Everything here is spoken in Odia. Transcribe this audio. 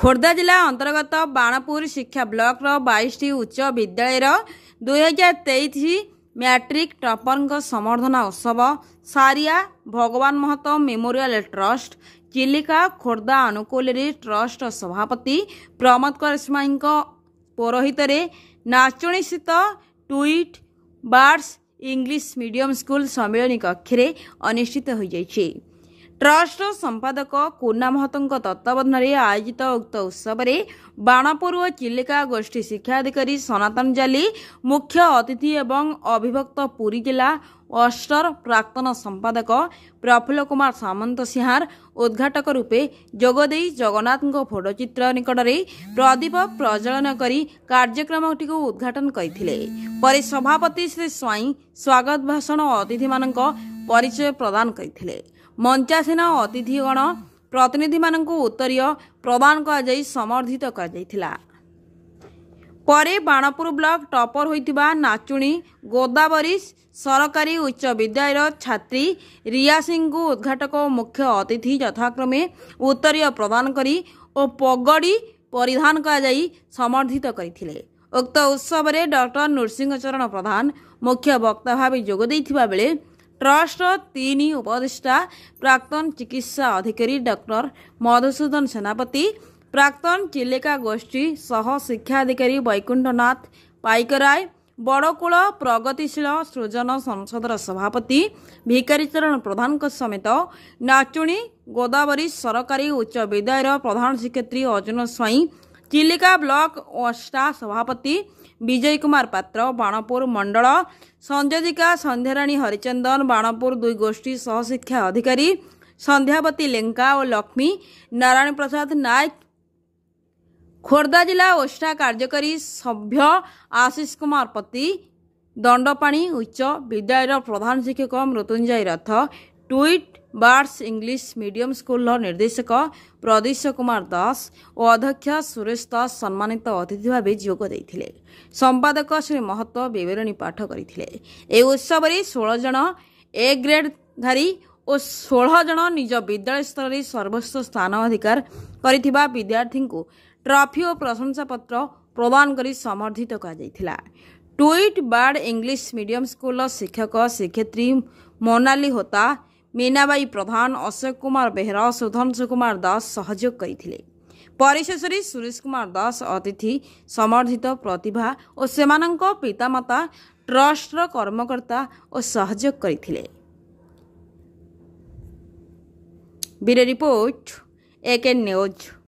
ଖୋର୍ଦ୍ଧା ଜିଲ୍ଲା ଅନ୍ତର୍ଗତ ବାଣପୁର ଶିକ୍ଷା ବ୍ଲକର ବାଇଶଟି ଉଚ୍ଚ ବିଦ୍ୟାଳୟର ଦୁଇହଜାର ତେଇଶ ମ୍ୟାଟ୍ରିକ୍ ଟପରଙ୍କ ସମ୍ବର୍ଦ୍ଧନା ଉତ୍ସବ ସାରିଆ ଭଗବାନ ମହତ ମେମୋରିଆଲ ଟ୍ରଷ୍ଟ ଚିଲିକା ଖୋର୍ଦ୍ଧା ଅନୁକୂଳରେ ଟ୍ରଷ୍ଟର ସଭାପତି ପ୍ରମୋଦ କରିସ୍ମାଇଙ୍କ ପୌରୋହିତ୍ୟରେ ନାଚୁଣୀସ୍ଥିତ tweet birds English medium school ସମ୍ମିଳନୀ କକ୍ଷରେ ଅନୁଷ୍ଠିତ ହୋଇଯାଇଛି ଟ୍ରଷ୍ଟର ସମ୍ପାଦକ କୁନା ମହତଙ୍କ ତତ୍ତ୍ୱାବଧାନରେ ଆୟୋଜିତ ଉକ୍ତ ଉତ୍ସବରେ ବାଣପୁର ଓ ଚିଲିକା ଗୋଷ୍ଠୀ ଶିକ୍ଷାଧିକାରୀ ସନାତନ ଜାଲି ମୁଖ୍ୟ ଅତିଥି ଏବଂ ଅଭିଭକ୍ତ ପୁରୀ ଜିଲ୍ଲା ଅଷ୍ଟର ପ୍ରାକ୍ତନ ସମ୍ପାଦକ ପ୍ରଫୁଲ୍ଲ କୁମାର ସାମନ୍ତ ସିଂହାର ଉଦ୍ଘାଟକ ରୂପେ ଯୋଗଦେଇ ଜଗନ୍ନାଥଙ୍କ ଫଟୋଚିତ୍ର ନିକଟରେ ପ୍ରଦୀପ ପ୍ରଜ୍ୱଳନ କରି କାର୍ଯ୍ୟକ୍ରମଟିକୁ ଉଦ୍ଘାଟନ କରିଥିଲେ ପରେ ସଭାପତି ଶ୍ରୀ ସ୍ୱାଇଁ ସ୍ୱାଗତ ଭାଷଣ ଓ ଅତିଥିମାନଙ୍କ ପରିଚୟ ପ୍ରଦାନ କରିଥିଲେ ମଞ୍ଚାସୀନ ଅତିଥିଗଣ ପ୍ରତିନିଧିମାନଙ୍କୁ ଉତ୍ତରୀୟ ପ୍ରଦାନ କରାଯାଇ ସମର୍ଦ୍ଧିତ କରାଯାଇଥିଲା ପରେ ବାଣପୁର ବ୍ଲକ ଟପର ହୋଇଥିବା ନାଚୁଣୀ ଗୋଦାବରୀ ସରକାରୀ ଉଚ୍ଚ ବିଦ୍ୟାଳୟର ଛାତ୍ରୀ ରିୟା ସିଂଙ୍କୁ ଉଦ୍ଘାଟକ ମୁଖ୍ୟ ଅତିଥି ଯଥାକ୍ରମେ ଉତ୍ତରୀୟ ପ୍ରଦାନ କରି ଓ ପଗଡ଼ି ପରିଧାନ କରାଯାଇ ସମର୍ଦ୍ଧିତ କରିଥିଲେ ଉକ୍ତ ଉତ୍ସବରେ ଡକ୍ଟର ନୃସିଂହ ଚରଣ ପ୍ରଧାନ ମୁଖ୍ୟ ବକ୍ତା ଭାବେ ଯୋଗ ଦେଇଥିବା ବେଳେ ଟ୍ରଷ୍ଟର ତିନି ଉପଦେଷ୍ଟା ପ୍ରାକ୍ତନ ଚିକିତ୍ସା ଅଧିକାରୀ ଡକ୍ଟର ମଧୁସୂଦନ ସେନାପତି ପ୍ରାକ୍ତନ ଚିଲିକା ଗୋଷ୍ଠୀ ସହ ଶିକ୍ଷାଧିକାରୀ ବୈକୁଣ୍ଠନାଥ ପାଇକରାୟ ବଡ଼କୁଳ ପ୍ରଗତିଶୀଳ ସୃଜନ ସଂସଦର ସଭାପତି ଭିକାରୀଚରଣ ପ୍ରଧାନଙ୍କ ସମେତ ନାଚୁଣୀ ଗୋଦାବରୀ ସରକାରୀ ଉଚ୍ଚ ବିଦ୍ୟାଳୟର ପ୍ରଧାନ ଶିକ୍ଷୟତ୍ରୀ ଅର୍ଜୁନ ସ୍ୱାଇଁ चिलिका ब्लॉक ओस्टा সভাপতি বিজয় কুমার পাত্র বানপুর মণ্ডল ಸಂಜಯдика ಸಂಧೇರಾಣಿ হরিচন্দন বানপুর δυಗೋष्ठी ಸಹ ಶಿಕ್ಷಣ ಅಧಿಕಾರಿ ಸಂಧ್ಯಾపతి ಲೇংকা ଓ ಲಕ್ಷ್ಮಿ नारायण ಪ್ರಸಾದ್ 나ಯ್ ಖೋರ್ದಾ ಜಿಲ್ಲಾ ओस्टा ಕಾರ್ಯಕಾರಿ ಸભ્ય ಆಶಿಸ್ কুমার ಪತಿ ದೊಂಡಪಾಣಿ ಉಚ ವಿದಾಯರ ಪ್ರಧಾನ ಶಿಕ್ಷಕ ಮೃตุಂಜಯ ರಥ ଟ୍ୱିଟ୍ ବାର୍ଡ଼ସ୍ ଇଂଲିଶ ମିଡ଼ିୟମ ସ୍କୁଲର ନିର୍ଦ୍ଦେଶକ ପ୍ରଦୀଶ କୁମାର ଦାସ ଓ ଅଧ୍ୟକ୍ଷ ସୁରେଶ ଦାସ ସମ୍ମାନିତ ଅତିଥି ଭାବେ ଯୋଗ ଦେଇଥିଲେ ସମ୍ପାଦକ ଶ୍ରୀ ମହତ ବିବରଣୀ ପାଠ କରିଥିଲେ ଏହି ଉତ୍ସବରେ ଷୋହଳ ଜଣ ଏ ଗ୍ରେଡ଼ଧାରୀ ଓ ଷୋହଳ ଜଣ ନିଜ ବିଦ୍ୟାଳୟ ସ୍ତରରେ ସର୍ବସ୍ୱ ସ୍ଥାନ ଅଧିକାର କରିଥିବା ବିଦ୍ୟାର୍ଥୀଙ୍କୁ ଟ୍ରଫି ଓ ପ୍ରଶଂସାପତ୍ର ପ୍ରଦାନ କରି ସମର୍ଥିତ କରାଯାଇଥିଲା ଟ୍ୱିଟ୍ ବାର୍ଡ଼ ଇଂଲିଶ ମିଡ଼ିୟମ ସ୍କୁଲର ଶିକ୍ଷକ ଶିକ୍ଷୟିତ୍ରୀ ମୋନାଲି ହୋତା ମୀନାବାଇ ପ୍ରଧାନ ଅଶୋକ କୁମାର ବେହେରା ସୁଧାଂଶୁ କୁମାର ଦାସ ସହଯୋଗ କରିଥିଲେ ପରିଶେଷରେ ସୁରେଶ କୁମାର ଦାସ ଅତିଥି ସମର୍ଥିତ ପ୍ରତିଭା ଓ ସେମାନଙ୍କ ପିତାମାତା ଟ୍ରଷ୍ଟର କର୍ମକର୍ତ୍ତା ଓ ସହଯୋଗ କରିଥିଲେ ବିରେ ରିପୋର୍ଟ ଏକେ ନ୍ୟୁଜ୍